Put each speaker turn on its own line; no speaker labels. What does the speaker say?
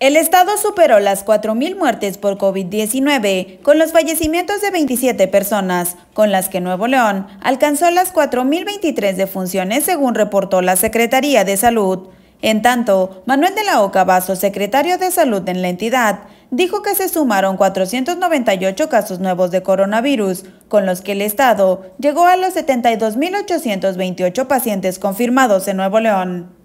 El Estado superó las 4.000 muertes por COVID-19, con los fallecimientos de 27 personas, con las que Nuevo León alcanzó las 4.023 defunciones según reportó la Secretaría de Salud. En tanto, Manuel de la Oca Vaso, secretario de Salud en la entidad, dijo que se sumaron 498 casos nuevos de coronavirus, con los que el Estado llegó a los 72.828 pacientes confirmados en Nuevo León.